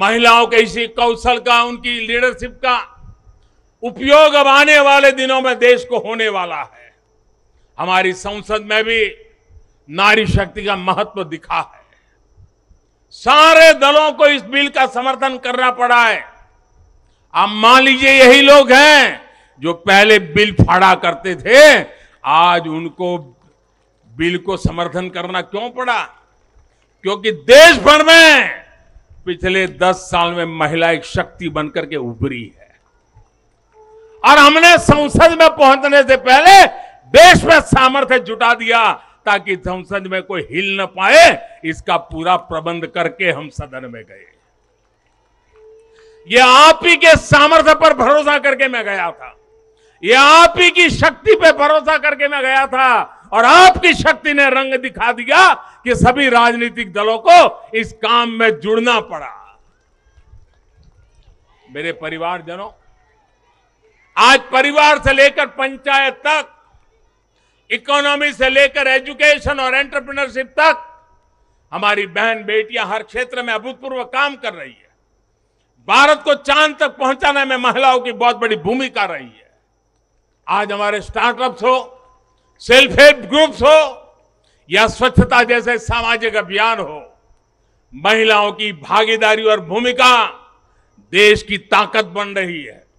महिलाओं के इसी कौशल का उनकी लीडरशिप का उपयोग अब आने वाले दिनों में देश को होने वाला है हमारी संसद में भी नारी शक्ति का महत्व दिखा है सारे दलों को इस बिल का समर्थन करना पड़ा है आप मान लीजिए यही लोग हैं जो पहले बिल फाड़ा करते थे आज उनको बिल को समर्थन करना क्यों पड़ा क्योंकि देश भर में पिछले दस साल में महिला एक शक्ति बनकर के उभरी है और हमने संसद में पहुंचने से पहले देश में सामर्थ्य जुटा दिया ताकि संसद में कोई हिल न पाए इसका पूरा प्रबंध करके हम सदन में गए ये आप ही के सामर्थ्य पर भरोसा करके मैं गया था ये आप ही की शक्ति पे भरोसा करके मैं गया था और आपकी शक्ति ने रंग दिखा दिया कि सभी राजनीतिक दलों को इस काम में जुड़ना पड़ा मेरे परिवारजनों आज परिवार से लेकर पंचायत तक इकोनॉमी से लेकर एजुकेशन और एंटरप्रेन्योरशिप तक हमारी बहन बेटियां हर क्षेत्र में अभूतपूर्व काम कर रही है भारत को चांद तक पहुंचाने में महिलाओं की बहुत बड़ी भूमिका रही है आज हमारे स्टार्टअप्स हो सेल्फ हेल्प ग्रुप्स हो या स्वच्छता जैसे सामाजिक अभियान हो महिलाओं की भागीदारी और भूमिका देश की ताकत बन रही है